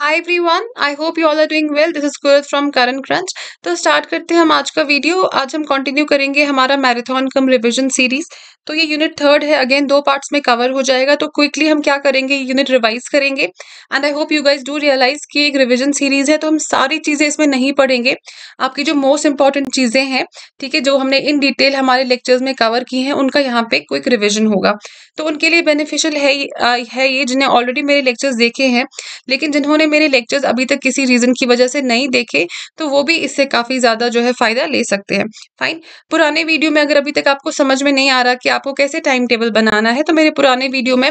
High everyone I hope you all are doing well this is गुरद from करन क्रंच तो start करते हैं हम आज का वीडियो आज हम कंटिन्यू करेंगे हमारा मैराथन कम रिविजन सीरीज तो ये यूनिट थर्ड है अगेन दो पार्ट्स में कवर हो जाएगा तो क्विकली हम क्या करेंगे यूनिट रिवाइज करेंगे and I hope you guys do realise कि एक रिविजन सीरीज है तो हम सारी चीज़ें इसमें नहीं पढ़ेंगे आपकी जो मोस्ट इंपॉर्टेंट चीज़ें हैं ठीक है जो हमने इन डिटेल हमारे लेक्चर्स में कवर की हैं उनका यहाँ पे क्विक रिविजन होगा तो उनके लिए बेनिफिशियल है है ये जिन्हें ऑलरेडी मेरे लेक्चर्स देखे हैं लेकिन जिन्होंने मेरे लेक्चर्स अभी तक किसी रीज़न की वजह से नहीं देखे तो वो भी इससे काफ़ी ज़्यादा जो है फ़ायदा ले सकते हैं फाइन पुराने वीडियो में अगर अभी तक आपको समझ में नहीं आ रहा कि आपको कैसे टाइम टेबल बनाना है तो मेरे पुराने वीडियो में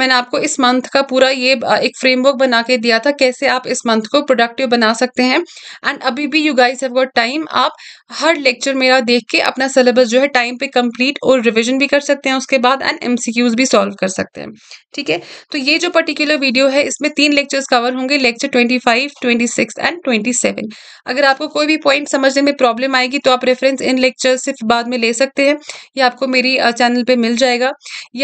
मैंने आपको इस मंथ का पूरा ये एक फ्रेमवर्क बना के दिया था कैसे आप इस मंथ को प्रोडक्टिव बना सकते हैं एंड अभी भी you guys have got time आप हर लेक्चर मेरा देख के अपना सिलेबस जो है टाइम पे कंप्लीट और रिवीजन भी कर सकते हैं उसके बाद एंड एमसीक्यूज भी सॉल्व कर सकते हैं ठीक है तो ये जो पर्टिकुलर वीडियो है इसमें तीन लेक्चर्स कवर होंगे लेक्चर 25, 26 एंड 27 अगर आपको कोई भी पॉइंट समझने में प्रॉब्लम आएगी तो आप रेफरेंस इन लेक्चर से बाद में ले सकते हैं या आपको मेरी चैनल पर मिल जाएगा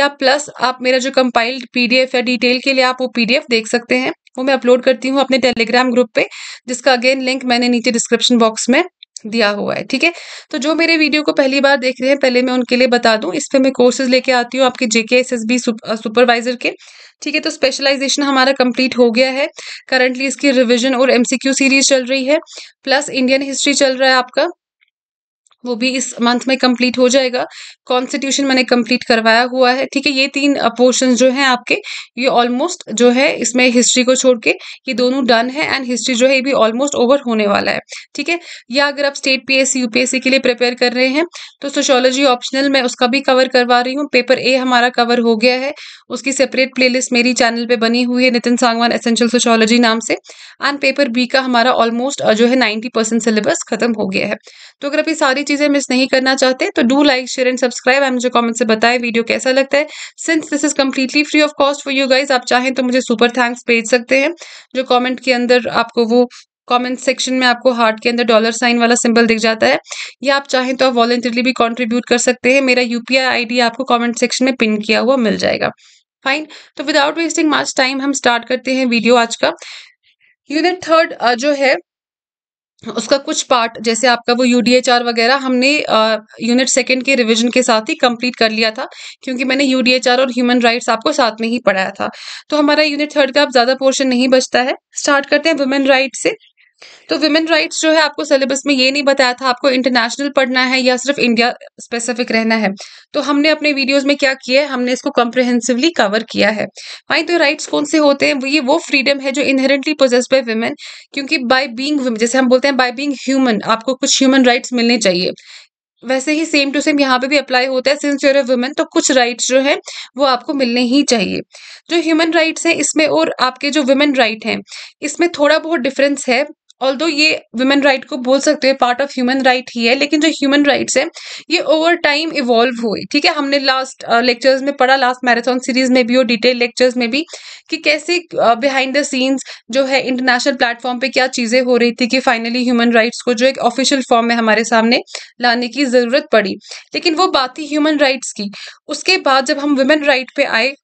या प्लस आप मेरा जो कंपाइल्ड पी या डिटेल के लिए आप वो पी देख सकते हैं वो मैं अपलोड करती हूँ अपने टेलीग्राम ग्रुप पे जिसका अगेन लिंक मैंने नीचे डिस्क्रिप्शन बॉक्स में दिया हुआ है ठीक है तो जो मेरे वीडियो को पहली बार देख रहे हैं पहले मैं उनके लिए बता दूं इस पर मैं कोर्सेज लेके आती हूँ आपके J K S S B supervisor के ठीक है तो स्पेशलाइजेशन हमारा कंप्लीट हो गया है करंटली इसकी रिविजन और एमसीक्यू सीरीज चल रही है प्लस इंडियन हिस्ट्री चल रहा है आपका वो भी इस मंथ में कंप्लीट हो जाएगा कॉन्स्टिट्यूशन मैंने कंप्लीट करवाया हुआ है ठीक है ये तीन पोर्शन जो हैं आपके ये ऑलमोस्ट जो है इसमें हिस्ट्री को छोड़ के ये दोनों डन है एंड हिस्ट्री जो है ये भी ऑलमोस्ट ओवर होने वाला है ठीक है या अगर आप स्टेट पीएससी यूपीएससी के लिए प्रिपेयर कर रहे हैं तो सोशोलॉजी ऑप्शनल मैं उसका भी कवर करवा रही हूँ पेपर ए हमारा कवर हो गया है उसकी सेपरेट प्लेलिस्ट मेरी चैनल पर बनी हुई है नितिन सांगवान एसेंशियल सोशोलॉजी नाम से एंड पेपर बी का हमारा ऑलमोस्ट जो है नाइन्टी परसेंट सिलेबस खत्म हो गया है तो अगर आप ये सारी चीजें मिस नहीं करना चाहते तो do like share and subscribe आप मुझे कॉमेंट से बताएं वीडियो कैसा लगता है since this is completely free of cost for you guys आप चाहें तो मुझे सुपर थैंक्स भेज सकते हैं जो कॉमेंट के अंदर आपको वो कमेंट सेक्शन में आपको हार्ट के अंदर डॉलर साइन वाला सिंबल दिख जाता है या आप चाहें तो आप वॉलेंटियरली भी कंट्रीब्यूट कर सकते हैं मेरा यूपीआई आईडी आपको कमेंट सेक्शन में पिन किया हुआ मिल जाएगा फाइन तो विदाउट वेस्टिंग मच टाइम हम स्टार्ट करते हैं वीडियो आज का यूनिट थर्ड जो है उसका कुछ पार्ट जैसे आपका वो यू वगैरह हमने यूनिट सेकेंड के रिविजन के साथ ही कंप्लीट कर लिया था क्योंकि मैंने यू और ह्यूमन राइट्स आपको साथ में ही पढ़ाया था तो हमारा यूनिट थर्ड का अब ज़्यादा पोर्शन नहीं बचता है स्टार्ट करते हैं वुमेन राइट से तो वुमेन राइट्स जो है आपको सिलेबस में ये नहीं बताया था आपको इंटरनेशनल पढ़ना है या सिर्फ इंडिया स्पेसिफिक रहना है तो हमने अपने वीडियोस में क्या किया है हमने इसको कॉम्प्रिहेंसिवली कवर किया है भाई तो राइट्स कौन से होते हैं ये वो फ्रीडम है जो इनहेरेंटली पोजेस बाय वुमेन क्योंकि बाय बींग जैसे हम बोलते हैं बाय बींग ह्यूमन आपको कुछ ह्यूमन राइट्स मिलने चाहिए वैसे ही सेम टू सेम यहाँ पे भी अप्लाई होता है सिंस यूर ए वुमेन तो कुछ राइट्स जो है वो आपको मिलने ही चाहिए जो ह्यूमन राइट्स हैं इसमें और आपके जो वुमेन राइट हैं इसमें थोड़ा बहुत डिफरेंस है ऑल दो ये वुमेन राइट को बोल सकते हैं पार्ट ऑफ ह्यूमन राइट ही है लेकिन जो ह्यूमन राइट्स है ये ओवर टाइम इवॉल्व हुए ठीक है हमने लास्ट लेक्चर्स uh, में पढ़ा लास्ट मैराथन सीरीज में भी और डिटेल लेक्चर्स में भी कि कैसे बिहाइंड द सीन्स जो है इंटरनेशनल प्लेटफॉर्म पे क्या चीज़ें हो रही थी कि फाइनली ह्यूमन राइट्स को जो एक ऑफिशियल फॉर्म में हमारे सामने लाने की ज़रूरत पड़ी लेकिन वो बात थी ह्यूमन राइट्स की उसके बाद जब हम वुमेन राइट पे आए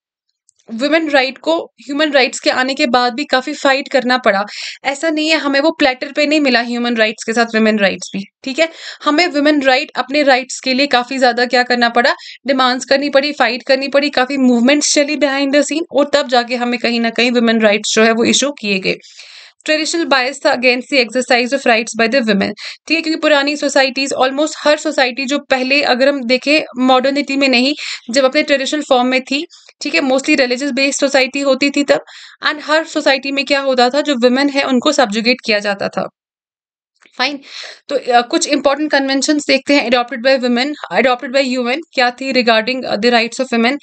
वुमेन राइट को ह्यूमन राइट्स के आने के बाद भी काफ़ी फाइट करना पड़ा ऐसा नहीं है हमें वो प्लेटर पे नहीं मिला ह्यूमन राइट्स के साथ वुमेन राइट्स भी ठीक है हमें वुमेन राइट अपने राइट्स के लिए काफ़ी ज़्यादा क्या करना पड़ा डिमांड्स करनी पड़ी फाइट करनी पड़ी काफ़ी मूवमेंट्स चली बिहाइंड द सीन और तब जाके हमें कहीं ना कहीं वुमेन राइट्स जो है वो इशू किए गए ट्रेडिशनल बायस था against the exercise of rights by the women ठीक है क्योंकि पुरानी सोसाइटीज ऑलमोस्ट हर सोसाइटी जो पहले अगर हम देखें मॉडर्निटी में नहीं जब अपने ट्रेडिशनल फॉर्म में थी ठीक है मोस्टली रिलीजियस बेस्ड सोसाइटी होती थी तब एंड हर सोसाइटी में क्या होता था जो वुमेन है उनको सब्जुगेट किया जाता था फाइन तो uh, कुछ इंपॉर्टेंट कन्वेंशन देखते हैं adopted by women adopted by UN क्या थी regarding the rights of women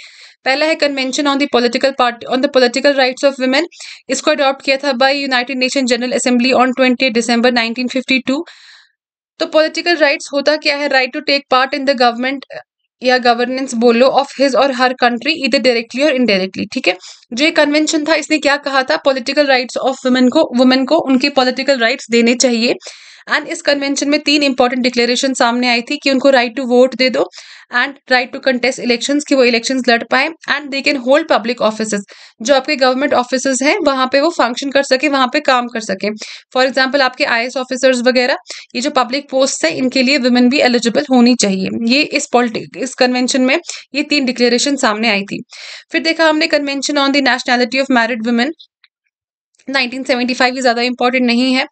पहला है convention on the political party on the political rights of women इसको अडॉप्ट किया था by United nation general assembly on twenty December 1952 तो political rights होता क्या है right to take part in the government या गवर्नेंस बोलो ऑफ हिज और हर कंट्री इधर डायरेक्टली और इनडायरेक्टली ठीक है जो ये कन्वेंशन था इसने क्या कहा था पॉलिटिकल राइट्स ऑफ वुमेन को वुमेन को उनके पॉलिटिकल राइट्स देने चाहिए एंड इस कन्वेंशन में तीन इंपॉर्टेंट डिक्लेरेशन सामने आई थी कि उनको राइट टू वोट दे दो and right to contest election की वो इलेक्शन लड़ पाए and they can hold public office जो आपके गवर्नमेंट ऑफिस हैं वहाँ पे वो फंक्शन कर सके वहाँ पे काम कर सके फॉर एग्जाम्पल आपके आई एस ऑफिसर्स वगैरह ये जो पब्लिक पोस्ट है इनके लिए वुमेन भी एलिजिबल होनी चाहिए ये इस पॉलिटिक इस कन्वेंशन में ये तीन डिक्लेरेशन सामने आई थी फिर देखा हमने convention on the nationality of married women 1975 seventy ज़्यादा इंपॉर्टेंट नहीं है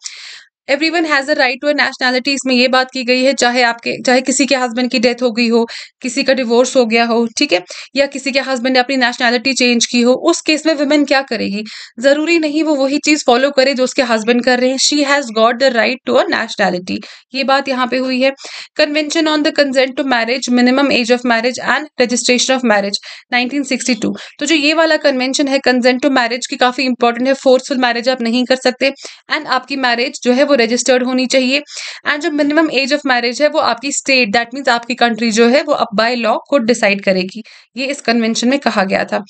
everyone has a right to a nationality इसमें ये बात की गई है चाहे आपके चाहे किसी के हस्बैंड की डेथ हो गई हो किसी का डिवोर्स हो गया हो ठीक है या किसी के हस्बैंड ने अपनी नेशनैलिटी चेंज की हो उस केस में वुमेन क्या करेगी ज़रूरी नहीं वो वही चीज़ फॉलो करे जो उसके हस्बैंड कर रहे हैं she has got the right to a nationality ये बात यहाँ पे हुई है convention on the consent to marriage minimum age of marriage and registration of marriage to तो जो ये वाला कन्वेंशन है कंजेंट टू मैरिज की काफ़ी इंपॉर्टेंट है फोर्सफुल मैरिज आप नहीं कर सकते एंड आपकी मैरिज जो है वो रजिस्टर्ड होनी चाहिए एंड जो मिनिमम एज ऑफ मैरिज है वो आपकी स्टेट दैट मीन्स आपकी कंट्री जो है वो अब बाय लॉ को डिसाइड करेगी ये इस कन्वेंशन में कहा गया था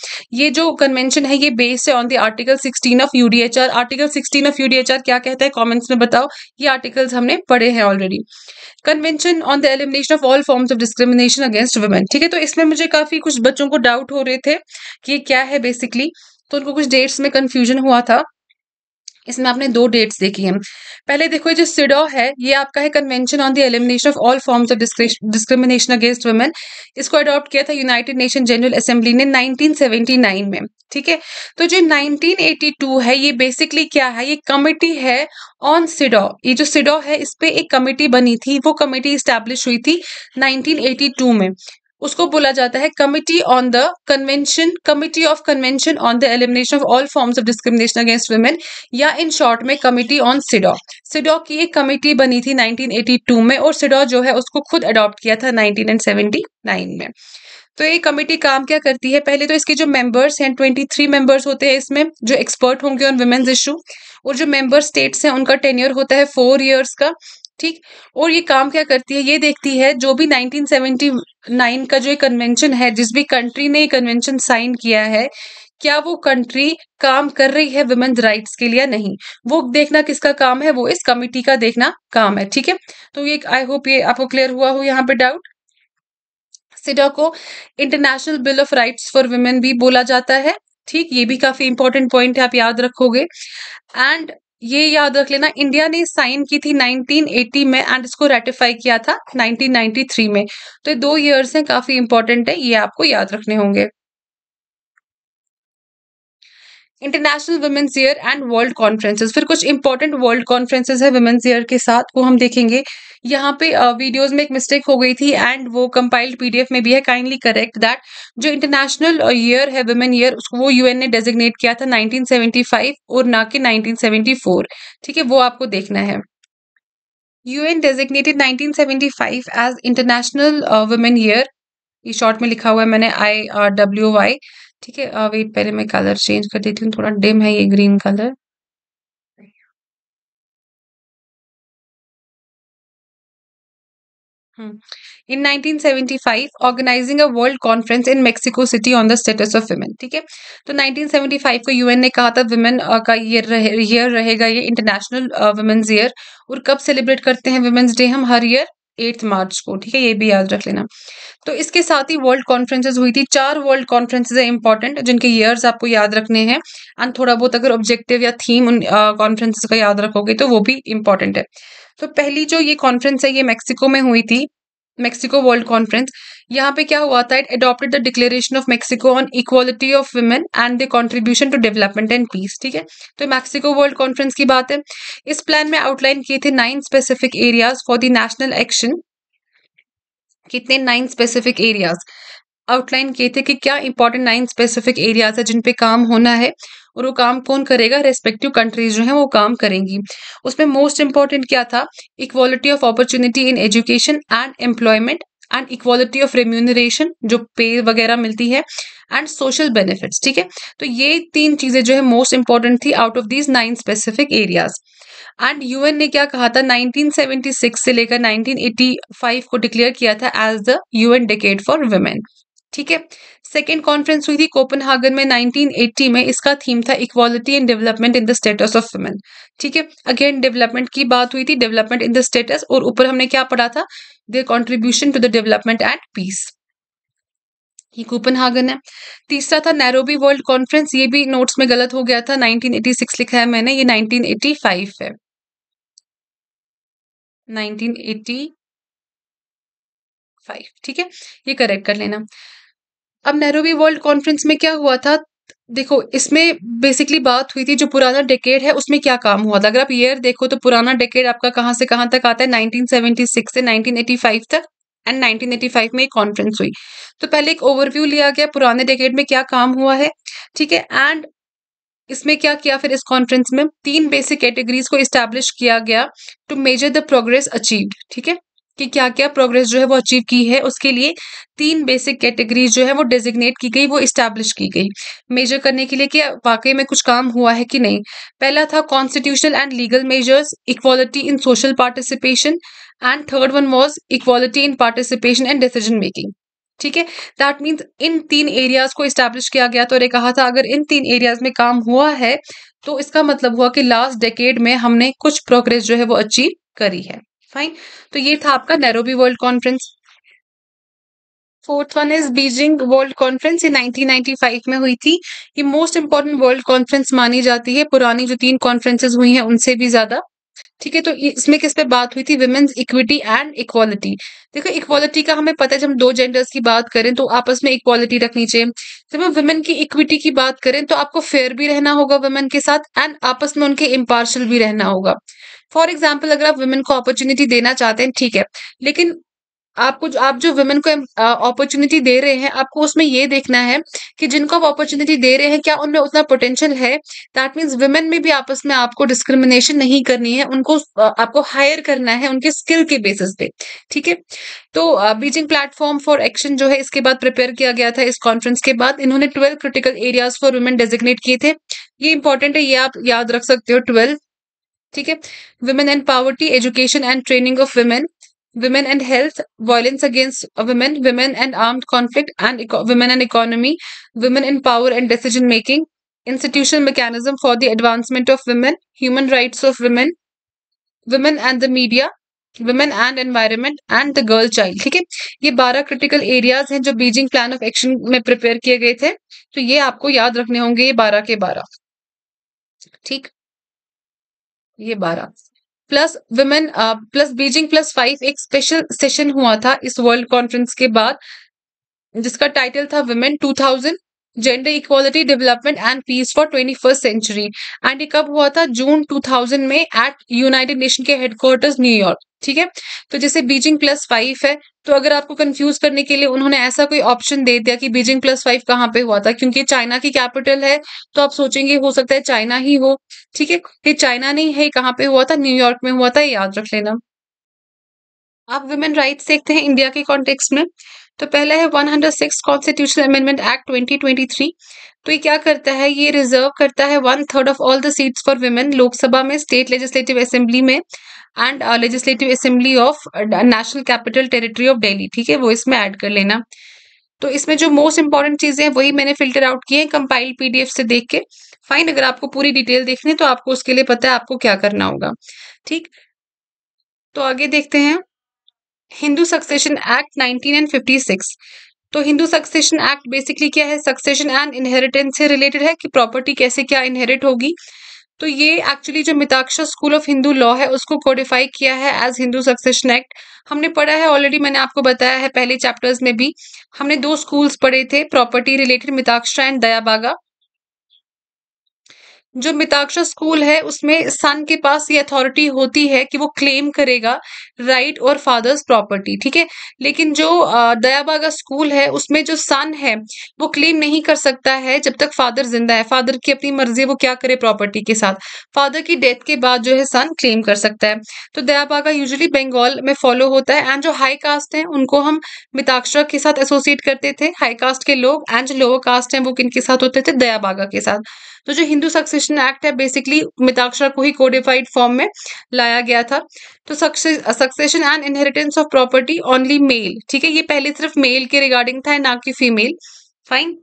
ये जो कन्वेंशन है ये बेस्ड है on the article sixteen of U article sixteen of U क्या कहता है कॉमेंट्स में बताओ ये आर्टिकल्स हमने पढ़े हैं already convention on the elimination of all forms of discrimination against women ठीक है तो इसमें मुझे काफी कुछ बच्चों को डाउट हो रहे थे कि ये क्या है बेसिकली तो उनको कुछ डेट्स में कंफ्यूजन हुआ था इसमें आपने दो डेट्स देखी हैं पहले देखो जो सिडो है ये आपका है convention on the elimination of all forms of discrimination against women इसको अडॉप्ट किया था यूनाइटेड नेशन जनरल असेंबली ने 1979 में ठीक है तो जो 1982 है ये बेसिकली क्या है ये कमेटी है ऑन सिडो ये जो सिडो है इस पर एक कमेटी बनी थी वो कमेटी इस्टेब्लिश हुई थी नाइनटीन में उसको बोला जाता है committee on the convention committee of convention on the elimination of all forms of discrimination against women या इन शॉर्ट में कमिटी ऑन सिडॉ सिडॉ की एक कमिटी बनी थी 1982 में और सिडॉ जो है उसको खुद अडॉप्ट किया था 1979 में तो ये कमेटी काम क्या करती है पहले तो इसके जो मेंबर्स हैं 23 मेंबर्स होते हैं इसमें जो एक्सपर्ट होंगे ऑन वुमेन्स इशू और जो मेंबर स्टेट्स हैं उनका टेन्योर होता है फोर इयर्स का ठीक और ये काम क्या करती है ये देखती है जो भी 1979 का जो एक कन्वेंशन है जिस भी कंट्री ने कन्वेंशन साइन किया है क्या वो कंट्री काम कर रही है वुमेन्स राइट्स के लिए नहीं वो देखना किसका काम है वो इस कमिटी का देखना काम है ठीक है तो ये आई होप ये आपको क्लियर हुआ हो यहाँ पे डाउट सिडा को international bill of rights for women भी बोला जाता है ठीक ये भी काफी इंपॉर्टेंट पॉइंट है आप याद रखोगे एंड ये याद रख लेना इंडिया ने साइन की थी 1980 में एंड इसको रेटिफाई किया था 1993 में तो ये दो इयर्स हैं काफी इंपॉर्टेंट है ये आपको याद रखने होंगे international women's year and world conferences फिर कुछ इंपॉर्टेंट वर्ल्ड कॉन्फ्रेंसेज है वुमेंस ईयर के साथ वो हम देखेंगे यहाँ पे वीडियोज में एक मिस्टेक हो गई थी एंड वो कंपाइल्ड पीडीएफ में भी है काइंडली करेक्ट दैट जो इंटरनेशनल ईयर है वुमेन ईयर उसको वो यूएन ने डेजिग्नेट किया था 1975 और ना कि 1974 ठीक है वो आपको देखना है UN designated 1975 as international women year ये शॉर्ट में लिखा हुआ है मैंने आई आर डब्ल्यू वाई ठीक है अभी पहले मैं कलर चेंज कर देती हूँ थोड़ा डिम है ये green colour in In 1975, organizing a world conference in Mexico City on the status of women. ठीक है तो 1975 को यूएन ने कहा था वुमेन का ईयर रहे ईयर रहेगा ये इंटरनेशनल वुमेन्स ईयर और कब सेलिब्रेट करते हैं वुमेन्स डे हम हर ईयर एट्थ मार्च को ठीक है ये भी याद रख लेना तो इसके साथ ही वर्ल्ड कॉन्फ्रेंसेज हुई थी चार वर्ल्ड कॉन्फ्रेंसेज है इंपॉर्टेंट जिनके ईयर्स आपको याद रखने हैं एंड थोड़ा बहुत अगर ऑब्जेक्टिव या थीम उन कॉन्फ्रेंसेज का याद रखोगे तो वो भी इंपॉर्टेंट है तो पहली जो ये कॉन्फ्रेंस है ये मैक्सिको में हुई थी मेक्सिको वर्ल्ड कॉन्फ्रेंस यहाँ पे क्या हुआ था it adopted the declaration of Mexico on equality of women and the contribution to development and peace ठीक है तो मेक्सिको वर्ल्ड कॉन्फ्रेंस की बात है इस प्लान में आउटलाइन किए थे nine specific areas for the national action कितने नाइन स्पेसिफिक एरियाज आउटलाइन किए थे कि क्या इंपॉर्टेंट नाइन स्पेसिफिक एरियाज है जिन पे काम होना है और वो काम कौन करेगा रेस्पेक्टिव कंट्रीज जो है वो काम करेंगी उसमें मोस्ट इंपॉर्टेंट क्या था equality of opportunity in education and employment and equality of remuneration जो पे वगैरह मिलती है एंड सोशल बेनिफिट्स ठीक है तो ये तीन चीजें जो है मोस्ट इंपॉर्टेंट थी out of these nine specific areas and UN ने क्या कहा था 1976 से लेकर 1985 को डिक्लेयर किया था as the UN decade for women ठीक है सेकेंड कॉन्फ्रेंस हुई थी कोपनहागन में 1980 में इसका थीम था equality and development in the status of women ठीक है अगेन डेवलपमेंट की बात हुई थी डेवलपमेंट इन द स्टेटस और ऊपर हमने क्या पढ़ा था their contribution to the development and peace ये कोपनहागन है तीसरा था नैरोबी वर्ल्ड कॉन्फ्रेंस ये भी नोट्स में गलत हो गया था 1986 लिखा है मैंने ये 1985 है 1985 ठीक है ये करेक्ट कर लेना अब नैरोबी वर्ल्ड कॉन्फ्रेंस में क्या हुआ था देखो इसमें बेसिकली बात हुई थी जो पुराना डेकेड है उसमें क्या काम हुआ था अगर आप ईयर देखो तो पुराना डेकेड आपका कहाँ से कहाँ तक आता है 1976 से 1985 तक एंड 1985 में एक कॉन्फ्रेंस हुई तो पहले एक ओवरव्यू लिया गया पुराने डेकेड में क्या काम हुआ है ठीक है एंड इसमें क्या किया फिर इस कॉन्फ्रेंस में तीन बेसिक कैटेगरीज को इस्टेब्लिश किया गया to measure the progress achieved ठीक है कि क्या क्या प्रोग्रेस जो है वो अचीव की है उसके लिए तीन बेसिक कैटेगरी जो है वो डेजिग्नेट की गई वो इस्टेब्लिश की गई मेजर करने के लिए कि वाकई में कुछ काम हुआ है कि नहीं पहला था constitutional and legal measures equality in social participation and third one was equality in participation and decision making ठीक है दैट मीन्स इन तीन एरियाज को इस्टेब्लिश किया गया तो अरे कहा था अगर इन तीन एरियाज में काम हुआ है तो इसका मतलब हुआ कि लास्ट डेकेड में हमने कुछ प्रोग्रेस जो है वो अचीव करी है फाइन तो ये था आपका Nairobi world conference fourth one is Beijing world conference ये 1995 में हुई थी ये मोस्ट इंपॉर्टेंट वर्ल्ड कॉन्फ्रेंस मानी जाती है पुरानी जो तीन कॉन्फ्रेंसेज हुई हैं उनसे भी ज्यादा ठीक है तो इसमें किस पे बात हुई थी विमेन्स इक्विटी एंड इक्वालिटी देखो इक्वालिटी का हमें पता है जब हम दो जेंडर्स की बात करें तो आपस में इक्वालिटी रखनी चाहिए जब हम वुमेन की इक्विटी की बात करें तो आपको फेयर भी रहना होगा वुमेन के साथ एंड आपस में उनके इम्पार्शल भी रहना होगा फॉर एग्जाम्पल अगर आप वुमेन को अपॉर्चुनिटी देना चाहते हैं ठीक है लेकिन आपको जो आप जो वुमेन को अपॉर्चुनिटी दे रहे हैं आपको उसमें ये देखना है कि जिनको आप अपॉर्चुनिटी दे रहे हैं क्या उनमें उतना पोटेंशियल है दैट मीन्स वुमेन में भी आपस में आपको डिस्क्रिमिनेशन नहीं करनी है उनको आपको हायर करना है उनके स्किल के बेसिस पे ठीक है तो बीजिंग प्लेटफॉर्म फॉर एक्शन जो है इसके बाद प्रिपेयर किया गया था इस कॉन्फ्रेंस के बाद इन्होंने twelve critical areas for women designate किए थे ये इंपॉर्टेंट है ये आप याद रख सकते हो ट्वेल्व ठीक है women and poverty education and training of women women and health, violence against women, women and armed conflict, and eco- women and economy, women in power and decision making, institutional mechanism for the advancement of women, human rights of women, women and the media, women and environment and the girl child ठीक है ये बारह critical areas हैं जो Beijing plan of action में prepare किए गए थे तो ये आपको याद रखने होंगे ये बारह के बारह ठीक ये बारह plus women plus Beijing plus five एक स्पेशल सेशन हुआ था इस वर्ल्ड कॉन्फ्रेंस के बाद जिसका टाइटल था women thousand gender equality development and peace for twenty first century and ये कब हुआ था जून 2000 में एट यूनाइटेड नेशन के हेडक्वार्टर्स न्यूयॉर्क ठीक है तो जैसे बीजिंग प्लस फाइव है तो अगर आपको कंफ्यूज करने के लिए उन्होंने ऐसा कोई ऑप्शन दे दिया कि बीजिंग प्लस फाइव कहाँ पे हुआ था क्योंकि चाइना की कैपिटल है तो आप सोचेंगे हो सकता है चाइना ही हो ठीक है ये चाइना नहीं है कहाँ पे हुआ था न्यूयॉर्क में हुआ था याद रख लेना आप वुमेन राइट्स देखते हैं इंडिया के कॉन्टेक्स में तो पहला है 106 कॉन्स्टिट्यूशन अमेंडमेंट एक्ट 2023 तो ये क्या करता है ये रिजर्व करता है one third of all the seats for women Lok Sabha में स्टेट लेजिस्लेटिव असेंबली में and legislative assembly of national capital territory of Delhi ठीक है वो इसमें ऐड कर लेना तो इसमें जो मोस्ट इंपॉर्टेंट चीज़ें हैं वही मैंने फिल्टर आउट किए हैं कंपाइल पीडीएफ से देख के फाइन अगर आपको पूरी डिटेल देखनी तो आपको उसके लिए पता है आपको क्या करना होगा ठीक तो आगे देखते हैं हिंदू सक्सेशन एक्ट 1956 तो हिंदू सक्सेशन एक्ट बेसिकली क्या है सक्सेशन एंड इनहेरिटेंस से रिलेटेड है कि प्रॉपर्टी कैसे क्या इनहेरिट होगी तो ये एक्चुअली जो Mitakshara school of Hindu law है उसको कोडिफाई किया है एज हिंदू सक्सेशन एक्ट हमने पढ़ा है ऑलरेडी मैंने आपको बताया है पहले चैप्टर्स में भी हमने दो स्कूल्स पढ़े थे property related Mitakshara and Dayabhaga जो मिताक्षर स्कूल है उसमें सन के पास ये अथॉरिटी होती है कि वो क्लेम करेगा राइट और फादर्स प्रॉपर्टी ठीक है लेकिन जो दयाबागा स्कूल है उसमें जो सन है वो क्लेम नहीं कर सकता है जब तक फादर जिंदा है फादर की अपनी मर्जी वो क्या करे प्रॉपर्टी के साथ फादर की डेथ के बाद जो है सन क्लेम कर सकता है तो दयाबागा यूजली बंगाल में फॉलो होता है एंड जो हाई कास्ट है उनको हम मिताक्षरा के साथ एसोसिएट करते थे हाई कास्ट के लोग एंड जो लोअर कास्ट है वो किन के साथ होते थे दयाबागा के साथ तो जो हिंदू सक्सेशन एक्ट है बेसिकली मिताक्षरा को ही कोडिफाइड फॉर्म में लाया गया था तो succession and inheritance of property only male ठीक है ये पहले सिर्फ मेल के रिगार्डिंग था ना कि फीमेल फाइन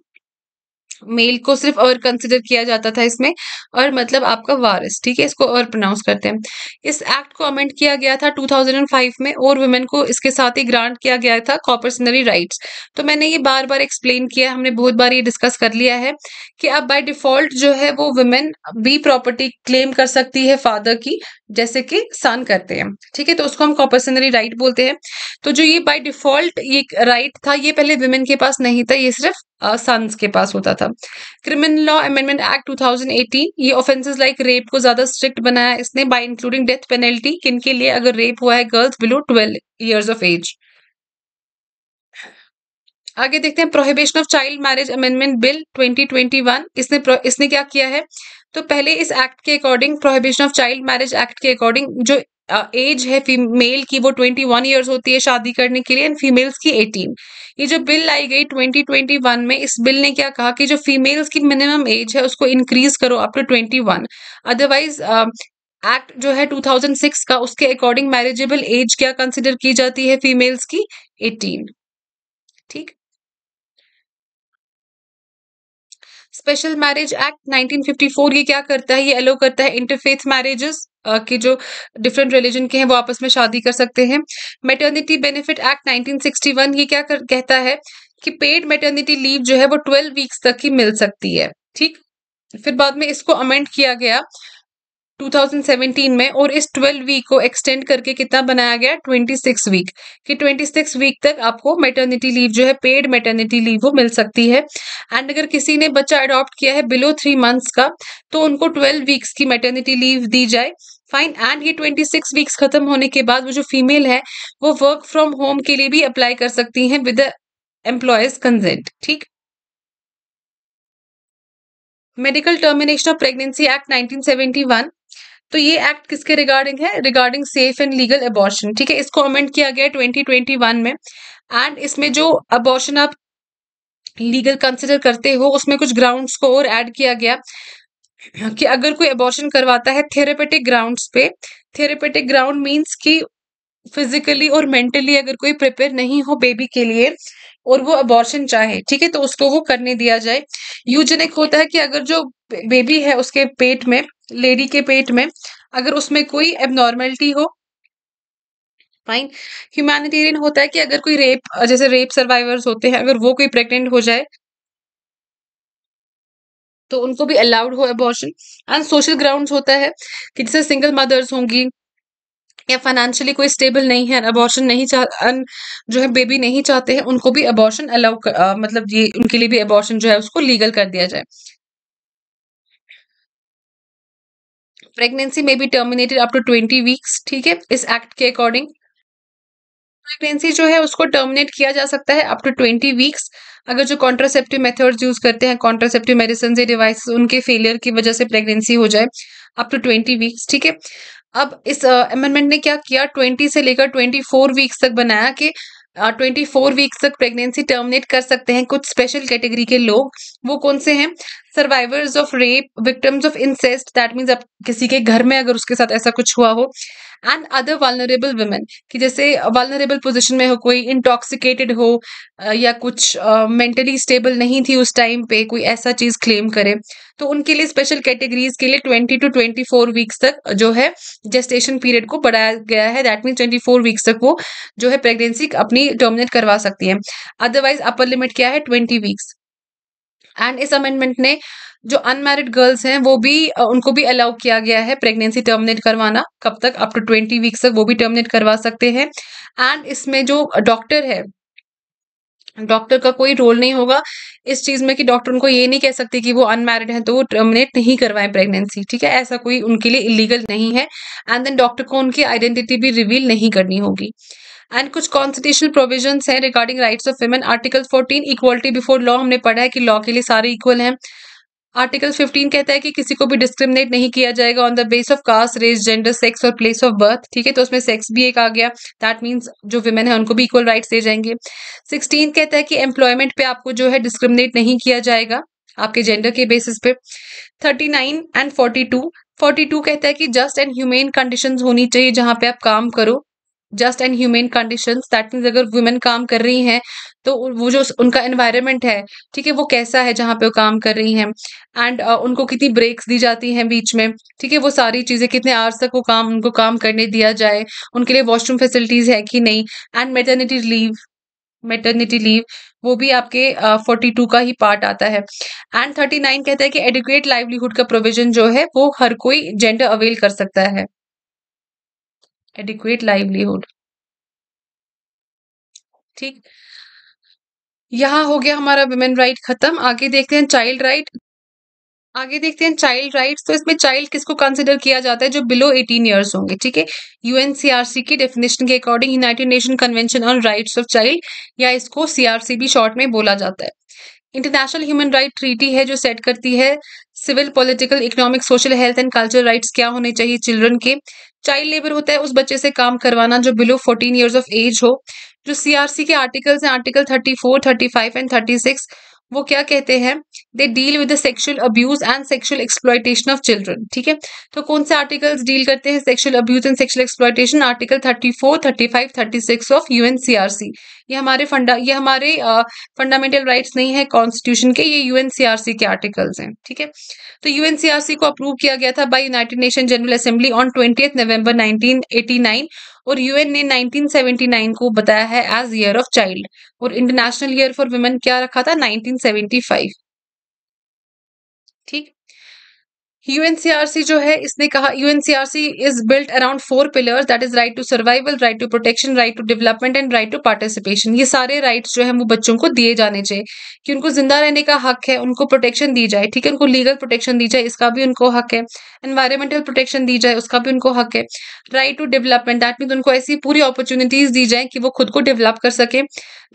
मेल को सिर्फ और कंसिडर किया जाता था इसमें और मतलब आपका वारिस ठीक है इसको और प्रोनाउंस करते हैं इस एक्ट को अमेंड किया गया था 2005 में और वुमेन को इसके साथ ही ग्रांट किया गया था कॉपर्सनरी राइट्स तो मैंने ये बार बार एक्सप्लेन किया हमने बहुत बार ये डिस्कस कर लिया है कि अब बाई डिफॉल्ट जो है वो वुमेन बी प्रॉपर्टी क्लेम कर सकती है फादर की जैसे कि सन करते हैं ठीक है तो उसको हम कॉपर्सनरी राइट बोलते हैं तो जो ये बाई डिफॉल्ट ये राइट था ये पहले वुमेन के पास नहीं था ये सिर्फ सन्स के पास होता था क्रिमिनल लॉ अमेंडमेंट एक्ट 2018 ये ऑफेंसेस लाइक रेप को ज्यादा स्ट्रिक्ट बनाया इसने बाय इंक्लूडिंग डेथ पेनल्टी किन के लिए अगर रेप हुआ है girls below twelve years of age आगे देखते हैं prohibition of child marriage amendment bill 2021 इसने इसने क्या किया है तो पहले इस एक्ट के according prohibition of child marriage act के अकॉर्डिंग जो एज है फीमेल की वो ट्वेंटी वन ईयर्स होती है शादी करने के लिए एंड फीमेल्स की एटीन ये जो बिल लाई गई ट्वेंटी ट्वेंटी वन में इस बिल ने क्या कहा कि जो फीमेल्स की मिनिमम एज है उसको इंक्रीज करो up to twenty one otherwise act जो है 2006 का उसके अकॉर्डिंग मैरिजेबल एज क्या कंसिडर की जाती है फीमेल्स की 18 ठीक स्पेशल मैरिज एक्ट 1954 ये क्या करता है ये अलो करता है इंटरफेथ मैरिजेस कि जो डिफरेंट रिलीजन के हैं वो आपस में शादी कर सकते हैं मेटर्निटी बेनिफिट एक्ट 1961 ये क्या कर, कहता है कि पेड मेटर्निटी लीव जो है वो 12 वीक्स तक ही मिल सकती है ठीक फिर बाद में इसको अमेंड किया गया 2017 में और इस 12 वीक को एक्सटेंड करके कितना बनाया गया 26 वीक कि 26 वीक तक आपको मेटर्निटी लीव जो है पेड मेटर्निटी लीव वो मिल सकती है एंड अगर किसी ने बच्चा अडॉप्ट किया है बिलो थ्री मंथ्स का तो उनको 12 वीक्स की मेटर्निटी लीव दी जाए फाइन एंड ये 26 वीक्स खत्म होने के बाद वो जो फीमेल है वो वर्क फ्रॉम होम के लिए भी अप्लाई कर सकती हैं विद एम्प्लॉयज कंसेंट ठीक medical termination of pregnancy act 1971 तो ये एक्ट किसके रिगार्डिंग है regarding safe and legal abortion ठीक है इसको अमेंड किया गया ट्वेंटी ट्वेंटी वन में एंड इसमें जो अबॉर्शन आप लीगल कंसिडर करते हो उसमें कुछ ग्राउंड्स को और ऐड किया गया कि अगर कोई अबॉर्शन करवाता है थेरेपेटिक ग्राउंड पे थेरेपेटिक ग्राउंड मीन्स कि फिजिकली और मेंटली अगर कोई प्रिपेयर नहीं हो बेबी के लिए और वो अबॉर्शन चाहे ठीक है तो उसको वो करने दिया जाए यूजेनिक होता है कि अगर जो बेबी है उसके पेट में लेडी के पेट में अगर उसमें कोई एबनॉर्मेलिटी हो फाइन ह्यूमैनिटेरियन होता है कि अगर कोई रेप जैसे रेप सर्वाइवर्स होते हैं अगर वो कोई प्रेग्नेंट हो जाए तो उनको भी अलाउड हो एबॉर्शन एंड सोशल ग्राउंड्स होता है कि जैसे सिंगल मदर्स होंगी या फाइनेंशियली कोई स्टेबल नहीं है अबॉर्शन नहीं चाह जो है बेबी नहीं चाहते हैं उनको भी अबॉर्शन अलाउ मतलब ये उनके लिए भी अबॉर्शन जो है उसको लीगल कर दिया जाए प्रेगनेंसी में भी terminated up to twenty weeks ठीक है इस एक्ट के अकॉर्डिंग प्रेगनेंसी जो है उसको टर्मिनेट किया जा सकता है अप टू ट्वेंटी वीक्स अगर जो कॉन्ट्रासेप्टिव मेथड्स यूज करते हैं कॉन्ट्रासेप्टिव मेडिसिन या डिवाइस उनके फेलियर की वजह से प्रेगनेंसी हो जाए अप टू ट्वेंटी वीक्स ठीक है अब इस अमेंडमेंट ने क्या किया ट्वेंटी से लेकर ट्वेंटी फोर वीक्स तक बनाया कि ट्वेंटी फोर वीक्स तक प्रेगनेंसी टर्मिनेट कर सकते हैं कुछ स्पेशल कैटेगरी के लोग वो कौन से हैं survivors of rape victims of incest that means आप किसी के घर में अगर उसके साथ ऐसा कुछ हुआ हो एंड अदर वालनरेबल वुमेन कि जैसे वालनरेबल पोजिशन में हो कोई इंटॉक्सिकेटेड हो या कुछ मेंटली स्टेबल नहीं थी उस टाइम पे कोई ऐसा चीज़ क्लेम करे तो उनके लिए स्पेशल कैटेगरीज के लिए twenty to twenty four weeks तक जो है जेस्टेशन पीरियड को बढ़ाया गया है that means twenty four weeks तक वो जो है प्रेगनेंसी अपनी डोमिनेट करवा सकती है अदरवाइज अपर लिमिट क्या है ट्वेंटी वीक्स एंड इस अमेंडमेंट ने जो अनमेरिड गर्ल्स हैं वो भी उनको भी अलाउ किया गया है प्रेगनेंसी टर्मिनेट करवाना कब तक अप टू ट्वेंटी वीक्स तक वो भी टर्मिनेट करवा सकते हैं एंड इसमें जो डॉक्टर है डॉक्टर का कोई रोल नहीं होगा इस चीज में कि डॉक्टर उनको ये नहीं कह सकते कि वो अनमैरिड हैं तो वो टर्मिनेट नहीं करवाएं प्रेगनेंसी ठीक है ऐसा कोई उनके लिए इलीगल नहीं है एंड देन डॉक्टर को उनकी आइडेंटिटी भी रिवील नहीं करनी होगी एंड कुछ कॉन्स्टिट्यूशनल प्रोविजन है regarding rights of women article fourteen equality before law हमने पढ़ा है कि लॉ के लिए सारे इक्वल हैं आर्टिकल 15 कहता है कि किसी को भी डिस्क्रिमिनेट नहीं किया जाएगा on the base of caste race gender sex और प्लेस ऑफ बर्थ ठीक है तो उसमें सेक्स भी एक आ गया दैट मींस जो वुमेन है उनको भी इक्वल राइट्स दे जाएंगे 16 कहता है कि एम्प्लॉयमेंट पे आपको जो है डिस्क्रिमिनेट नहीं किया जाएगा आपके जेंडर के बेसिस पे थर्टी एंड फोर्टी टू कहता है कि जस्ट एंड ह्यूमेन कंडीशन होनी चाहिए जहां पे आप काम करो just and humane condition that means अगर वुमेन काम कर रही हैं तो वो जो उनका एनवायरमेंट है ठीक है वो कैसा है जहाँ पे वो काम कर रही हैं एंड uh, उनको कितनी ब्रेक्स दी जाती हैं बीच में ठीक है वो सारी चीज़ें कितने आवर्स तक वो काम उनको काम करने दिया जाए उनके लिए वॉशरूम फैसिलिटीज़ है कि नहीं and maternity leave maternity leave वो भी आपके फोर्टी uh, टू का ही पार्ट आता है एंड थर्टी नाइन कहता है कि एडुकेट लाइवलीहुड का प्रोविजन जो है वो हर कोई जेंडर अवेल कर सकता है एडिक्वेट लाइवलीहुड ठीक यहाँ हो गया हमारा वुमेन राइट खत्म आगे देखते हैं चाइल्ड राइट आगे देखते हैं चाइल्ड राइट्स तो इसमें चाइल्ड किसको कंसिडर किया जाता है जो बिलो 18 इयर्स होंगे ठीक है यूएनसीआरसी की डेफिनेशन के according united nation convention on rights of child या इसको सीआरसी भी शॉर्ट में बोला जाता है इंटरनेशनल ह्यूमन राइट ट्रीटी है जो सेट करती है civil political economic social health and culture rights क्या होने चाहिए चिल्ड्रन के चाइल्ड लेबर होता है उस बच्चे से काम करवाना जो below fourteen years of age हो जो सीआरसी के आर्टिकल्स हैं article thirty four thirty five and thirty six वो क्या कहते हैं they deal with sexual abuse and sexual exploitation of children ठीक है तो कौन से आर्टिकल्स डील करते हैं sexual abuse and sexual exploitation article 34, 35, 36 of UNCRC ये हमारे फंडा ये हमारे फंडामेंटल uh, राइट्स नहीं है कॉन्स्टिट्यूशन के ये यूएनसीआरसी के आर्टिकल्स हैं ठीक है थीके? तो यूएनसीआरसी को अप्रूव किया गया था by United nation general assembly on twenty November 1989 और यूएन ने 1979 को बताया है एज ईयर ऑफ चाइल्ड और इंटरनेशनल ईयर फॉर वुमेन क्या रखा था 1975 ठीक यूएनसीआरसी जो है इसने कहा UNCRC is built around four pillars that is right to survival right to protection right to development and right to participation ये सारे राइट्स जो है वो बच्चों को दिए जाने चाहिए कि उनको जिंदा रहने का हक है उनको प्रोटेक्शन दी जाए ठीक है उनको लीगल प्रोटेक्शन दी जाए इसका भी उनको हक है एनवायरमेंटल प्रोटेक्शन दी जाए उसका भी उनको हक है right to development that mean उनको ऐसी पूरी अपॉर्चुनिटीज दी जाए कि वो खुद को डेवलप कर सके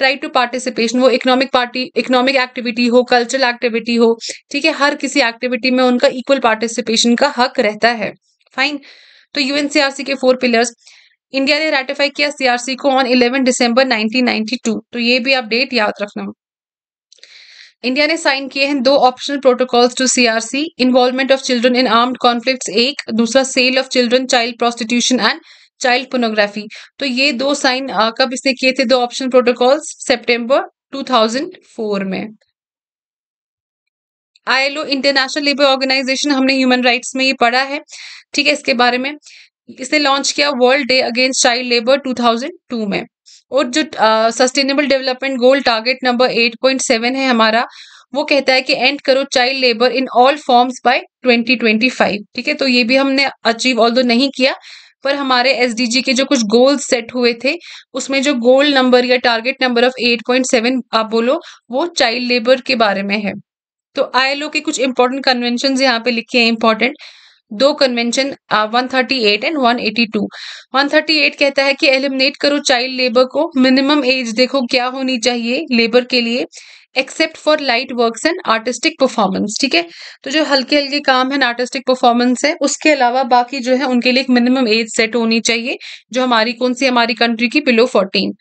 राइट टू पार्टिसिपेशन वो इकोनॉमिक पार्टी इकोनॉमिक एक्टिविटी हो कल्चरल एक्टिविटी हो ठीक है हर किसी एक्टिविटी में उनका इक्वल पार्टिसिपेशन का हक रहता है फाइन तो यूएनसीआरसी के फोर पिलर्स इंडिया ने रेटिफाई किया सीआरसी को ऑन 11 दिसंबर 1992 तो ये भी आप डेट याद रखना इंडिया ने साइन किए हैं दो optional protocols to CRC involvement of children in armed conflicts एक दूसरा sale of children child prostitution and child pornography तो ये दो साइन कब इसने किए थे दो ऑप्शन प्रोटोकॉल्स सेप्टेम्बर टू में आईएलओ इंटरनेशनल लेबर ऑर्गेनाइजेशन हमने ह्यूमन राइट्स में ये पढ़ा है ठीक है इसके बारे में इसने लॉन्च किया world day against child labour 2002 में और जो sustainable development goal target number 8.7 है हमारा वो कहता है कि एंड करो child labour in all forms by 2025 ठीक है तो ये भी हमने अचीव ऑल नहीं किया पर हमारे एस के जो कुछ गोल्स सेट हुए थे उसमें जो गोल नंबर या टारगेट नंबर ऑफ 8.7 आप बोलो वो चाइल्ड लेबर के बारे में है तो आईएलओ के कुछ इंपॉर्टेंट कन्वेंशन यहाँ पे लिखे हैं इंपॉर्टेंट दो convention one thirty eight and one eighty two one thirty eight कहता है कि एलिमिनेट करो चाइल्ड लेबर को मिनिमम एज देखो क्या होनी चाहिए लेबर के लिए except for light works and artistic performance ठीक है तो जो हल्के हल्के काम है आर्टिस्टिक परफॉर्मेंस है उसके अलावा बाकी जो है उनके लिए एक मिनिमम एज सेट होनी चाहिए जो हमारी कौन सी हमारी कंट्री की below fourteen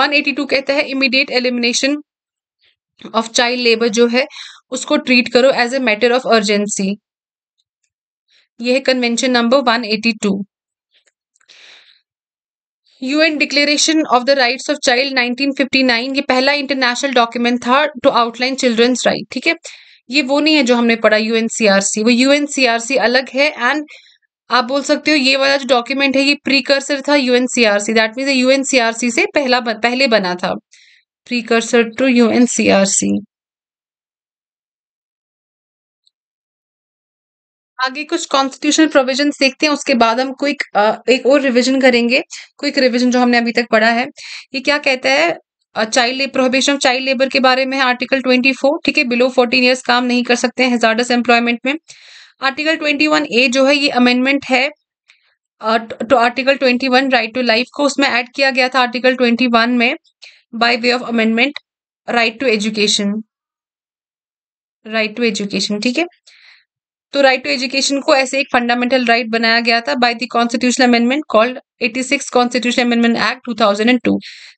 one eighty two कहता है immediate elimination of child labour जो है उसको ट्रीट करो as a matter of urgency यह है convention number 182 UN declaration of the rights of child 1959 ये पहला इंटरनेशनल डॉक्यूमेंट था टू आउटलाइन चिल्ड्रंस राइट ठीक है ये वो नहीं है जो हमने पढ़ा यूएनसीआरसी वो यूएनसीआरसी अलग है एंड आप बोल सकते हो ये वाला जो डॉक्यूमेंट है ये प्रीकर्सर था यूएनसीआरसी दैट मीन यूएनसीआरसी से पहला पहले बना था प्रीकर्सर टू यूएनसीआरसी आगे कुछ कॉन्स्टिट्यूशनल प्रोविजन देखते हैं उसके बाद हम क्विक एक और रिविजन करेंगे क्विक रिविजन जो हमने अभी तक पढ़ा है ये क्या कहता है child prohibition of child labour के बारे में है आर्टिकल ट्वेंटी फोर ठीक है बिलो फोर्टीन ईयर्स काम नहीं कर सकते हैं हेजार्डस एम्प्लॉयमेंट में आर्टिकल ट्वेंटी वन ए जो है ये अमेंडमेंट है तो article twenty one right to life को उसमें ऐड किया गया था आर्टिकल ट्वेंटी वन में by way of amendment right to education right to education ठीक है तो राइट टू एजुकेशन को ऐसे एक फंडामेंटल राइट right बनाया गया था by the constitutional amendment called 86 constitutional amendment act 2002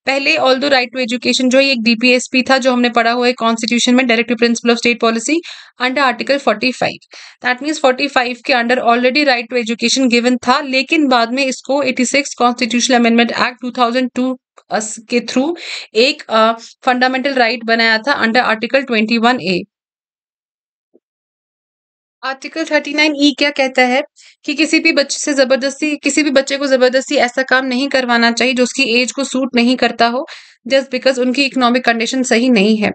पहले ऑल दो राइट टू एजुकेशन जो है एक डीपीएसपी था जो हमने पढ़ा हुआ है कॉन्स्टिट्यूशन में directive principle of state policy under article 45 that means 45 के under already right to education given था लेकिन बाद में इसको six constitutional amendment act two के थ्रू एक फंडामेंटल राइट right बनाया था under article twenty A article thirty nine E क्या कहता है कि किसी भी बच्चे से जबरदस्ती किसी भी बच्चे को जबरदस्ती ऐसा काम नहीं करवाना चाहिए जो उसकी एज को सूट नहीं करता हो जस्ट बिकॉज उनकी इकोनॉमिक कंडीशन सही नहीं है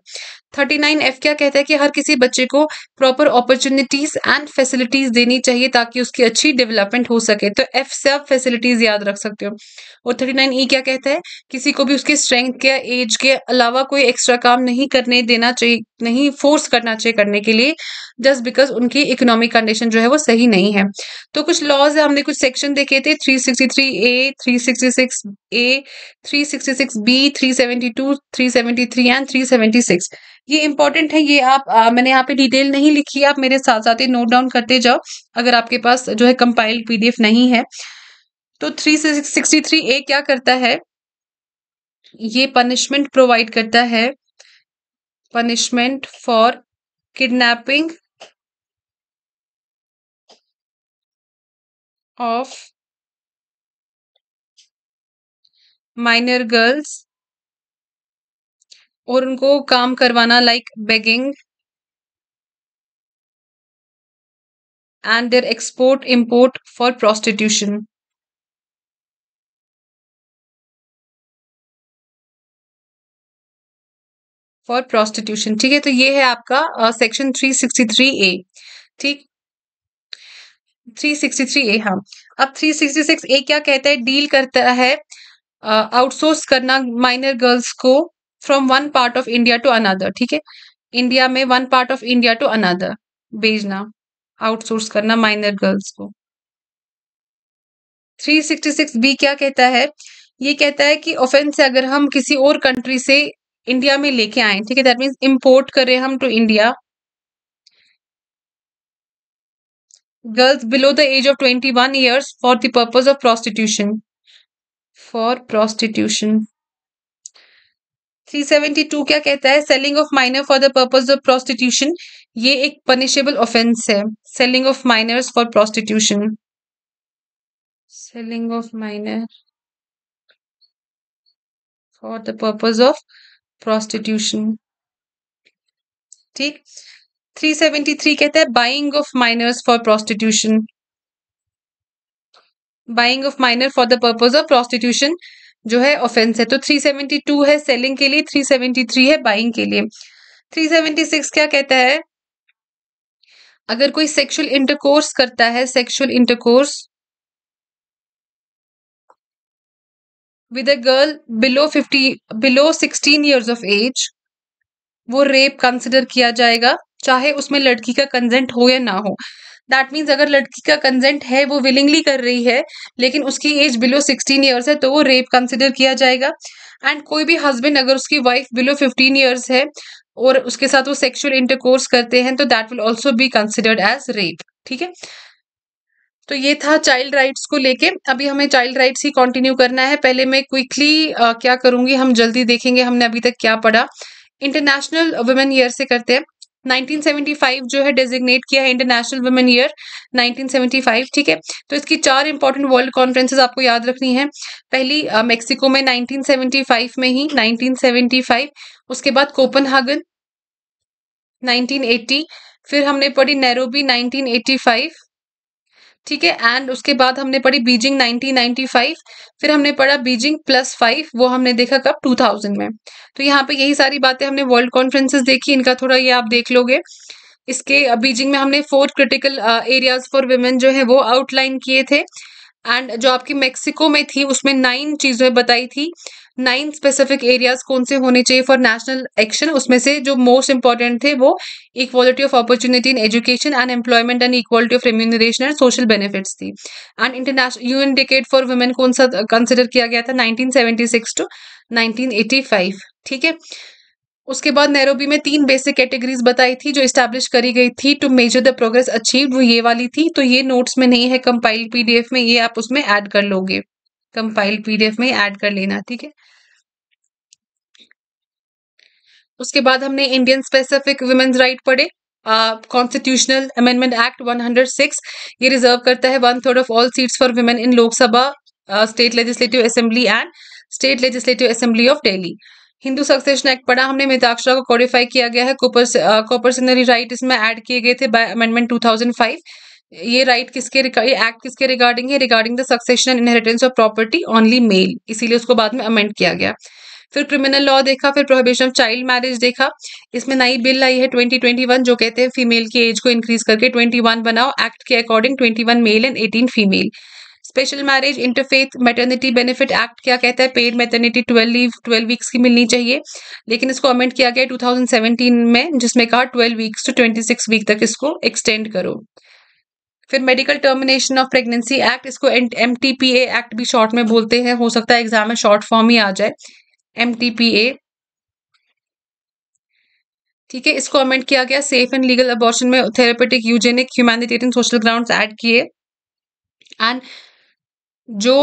थर्टी नाइन एफ क्या कहता है कि हर किसी बच्चे को प्रॉपर अपॉर्चुनिटीज एंड फैसिलिटीज देनी चाहिए ताकि उसकी अच्छी डेवलपमेंट हो सके तो एफ से आप फैसिलिटीज याद रख सकते हो और थर्टी नाइन ई e क्या कहता है किसी को भी उसके स्ट्रेंथ के एज के अलावा कोई एक्स्ट्रा काम नहीं करने देना चाहिए नहीं फोर्स करना चाहिए करने के लिए जस्ट बिकॉज उनकी इकोनॉमिक कंडीशन जो है वो सही नहीं है तो कुछ लॉज है हमने कुछ सेक्शन देखे थे three sixty three A three sixty six A three sixty six B three seventy two three seventy three and three seventy six ये इंपॉर्टेंट है ये आप आ, मैंने यहाँ पे डिटेल नहीं लिखी आप मेरे साथ साथ ही नोट डाउन करते जाओ अगर आपके पास जो है कंपाइल्ड पीडीएफ नहीं है तो थ्री सिक्सटी थ्री ए क्या करता है ये पनिशमेंट प्रोवाइड करता है punishment for kidnapping of minor girls और उनको काम करवाना like begging and there export import for prostitution for prostitution ठीक है तो ये है आपका section three sixty three A ठीक थ्री सिक्सटी थ्री ए हाँ अब थ्री सिक्सटी सिक्स ए क्या कहता है डील करता है आउटसोर्स uh, करना माइनर गर्ल्स को from one part of India to another ठीक है इंडिया में one part of India to another भेजना आउटसोर्स करना माइनर गर्ल्स को 366 बी क्या कहता है ये कहता है कि ऑफेंस अगर हम किसी और कंट्री से इंडिया में लेके आए ठीक है दैट मीन्स इम्पोर्ट करें हम to India girls below the age of twenty one years for the purpose of prostitution for prostitution 372 क्या कहता है selling of minor for the purpose of prostitution ये एक पनिशेबल ऑफेंस है selling of minors for prostitution selling of minor for the purpose of prostitution ठीक 373 कहता है buying of minors for prostitution buying of minor for the purpose of prostitution जो है offence है तो 372 है सेलिंग के लिए 373 है बाइंग के लिए 376 क्या कहता है अगर कोई सेक्सुअल इंटरकोर्स करता है sexual intercourse with a girl below 50 below 16 years of age वो रेप कंसिडर किया जाएगा चाहे उसमें लड़की का कंजेंट हो या ना हो दैट मीन्स अगर लड़की का कंजेंट है वो विलिंगली कर रही है लेकिन उसकी एज बिलो सिक्सटीन ईयर्स है तो वो रेप कंसिडर किया जाएगा एंड कोई भी हस्बैंड अगर उसकी वाइफ बिलो फिफ्टीन ईयर्स है और उसके साथ वो सेक्सुअल इंटरकोर्स करते हैं तो that will also be considered as rape ठीक है तो ये था चाइल्ड राइट्स को लेके अभी हमें चाइल्ड राइट्स ही कंटिन्यू करना है पहले मैं क्विकली क्या करूंगी हम जल्दी देखेंगे हमने अभी तक क्या पढ़ा इंटरनेशनल वुमेन ईयर से करते हैं 1975 जो है डेजिग्नेट किया है इंटरनेशनल वुमेन ईयर 1975 ठीक है तो इसकी चार इंपॉर्टेंट वर्ल्ड कॉन्फ्रेंसेज आपको याद रखनी है पहली मेक्सिको में 1975 में ही 1975 उसके बाद कोपन 1980 फिर हमने पढ़ी नैरोबी 1985 ठीक है एंड उसके बाद हमने पढ़ी बीजिंग 1995 फिर हमने पढ़ा बीजिंग प्लस फाइव वो हमने देखा कब 2000 में तो यहाँ पे यही सारी बातें हमने वर्ल्ड कॉन्फ्रेंसेस देखी इनका थोड़ा ये आप देख लोगे इसके बीजिंग में हमने four critical areas for women जो है वो आउटलाइन किए थे एंड जो आपकी मेक्सिको में थी उसमें नाइन चीज़ें बताई थी नाइन स्पेसिफिक एरियाज कौन से होने चाहिए फॉर नेशनल एक्शन उसमें से जो मोस्ट इंपॉर्टेंट थे वो equality of opportunity in education and employment and equality of remuneration and social benefits थी and international UN decade for women कौन सा कंसिडर किया गया था nineteen seventy six to nineteen eighty five ठीक है उसके बाद नैरोबी में तीन बेसिक कैटेगरीज बताई थी जो इस्टेब्लिश करी गई थी to measure the progress achieve वो ये वाली थी तो ये नोट्स में नहीं है कंपाइल पीडीएफ में ये आप उसमें ऐड कर लोगे कंपाइल पीडीएफ में ऐड कर लेना ठीक है उसके बाद हमने इंडियन स्पेसिफिक वुमेन्स राइट पढ़े कॉन्स्टिट्यूशनल अमेंडमेंट एक्ट 106 ये रिजर्व करता है one third of all seats for women in Lok Sabha state legislative assembly and state legislative assembly of Delhi Hindu succession act पढ़ा हमने मिताक्षरा को क्वालिफाई किया गया है कॉपर्सनरी राइट इसमें ऐड किए गए थे बाय अमेंडमेंट 2005 ये राइट किसके ये एक्ट किसके रिगार्डिंग है regarding the succession and inheritance of property only male इसीलिए उसको बाद में अमेंड किया गया फिर क्रिमिनल लॉ देखा फिर प्रोहिबिशन ऑफ चाइल्ड मैरिज देखा इसमें नई बिल आई है 2021 जो कहते हैं फीमेल की एज को इंक्रीज करके 21 बनाओ एक्ट के according 21 male and 18 female special marriage interfaith maternity benefit act क्या कहता है paid maternity twelve leave twelve weeks की मिलनी चाहिए लेकिन इसको अमेंड किया गया 2017 में जिसमें कहा 12 वीक्स टू 26 वीक तक इसको एक्सटेंड करो फिर medical termination of pregnancy act इसको एम एक्ट भी शॉर्ट में बोलते हैं हो सकता है एग्जाम में शॉर्ट फॉर्म ही आ जाए एम ठीक है इसको अमेंड किया गया सेफ एंड लीगल अबॉर्शन में therapeutic eugenic humanitarian social ground add किए एंड जो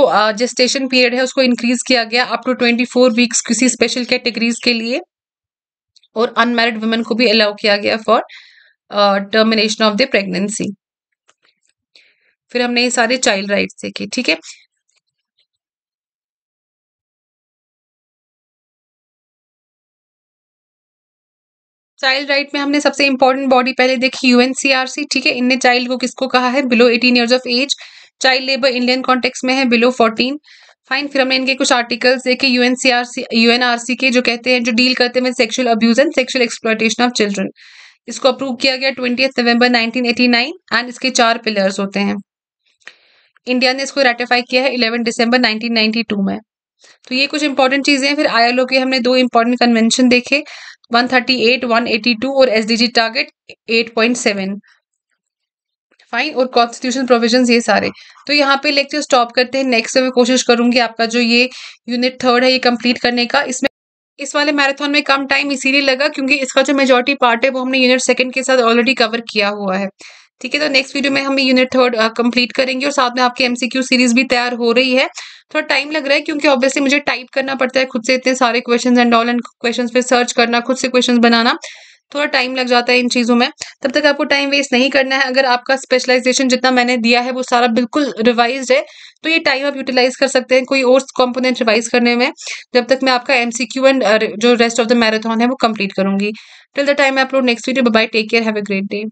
जेस्टेशन uh, पीरियड है उसको इंक्रीज किया गया up to twenty four weeks किसी स्पेशल कैटेगरीज के लिए और अनमेरिड वुमेन को भी अलाउ किया गया for termination of the pregnancy फिर हमने ये सारे चाइल्ड राइट्स देखे ठीक है चाइल्ड राइट में हमने सबसे इंपॉर्टेंट बॉडी पहले देखी यूएनसीआरसी ठीक है इनने चाइल्ड को किसको कहा है below eighteen years of age child labour Indian context में है बिलो फोर्टीन फाइन फिर हमने इनके कुछ आर्टिकल्स देखे यूएनसीआरसी यूएनआरसी के जो कहते हैं जो डील करते हैं sexual abuse and sexual exploitation of children इसको अप्रूव किया गया ट्वेंटी नवंबर नाइनटीन एंड इसके चार पिलर्स होते हैं इंडिया ने इसको रेटिफाई किया है 11 दिसंबर 1992 में तो ये कुछ इंपॉर्टेंट चीजें हैं फिर आईएलओ के हमने दो इंपॉर्टेंट कन्वेंशन देखे 138, 182 और एसडीजी टारगेट 8.7 फाइन और कॉन्स्टिट्यूशन प्रोविजन ये सारे तो यहाँ पे लेक्चर स्टॉप करते हैं नेक्स्ट मैं कोशिश करूंगी आपका जो ये यूनिट थर्ड है ये कंप्लीट करने का इसमें इस वाले मैराथन में कम टाइम इसीलिए लगा क्योंकि इसका जो मेजोरिटी पार्ट है वो हमने यूनिट सेकंड के साथ ऑलरेडी कवर किया हुआ है ठीक है तो नेक्स्ट वीडियो में हम यूनिट थर्ड कंप्लीट करेंगे और साथ में आपके एमसीक्यू सीरीज भी तैयार हो रही है थोड़ा टाइम लग रहा है क्योंकि ऑब्वियसली मुझे टाइप करना पड़ता है खुद से इतने सारे question and all and question पे सर्च करना खुद से क्वेश्चन बनाना थोड़ा टाइम लग जाता है इन चीज़ों में तब तक आपको टाइम वेस्ट नहीं करना है अगर आपका स्पेशलाइजेशन जितना मैंने दिया है वो सारा बिल्कुल रिवाइज है तो ये टाइम आप यूटिलाइज कर सकते हैं कोई और कॉम्पोनेंट रिवाइज करने में जब तक मैं आपका एम सी क्यू एंड जो रेस्ट ऑफ द मैराथन है वो कंप्लीट करूंगी टिल द टाइम आप लोग next video bye take care have a great day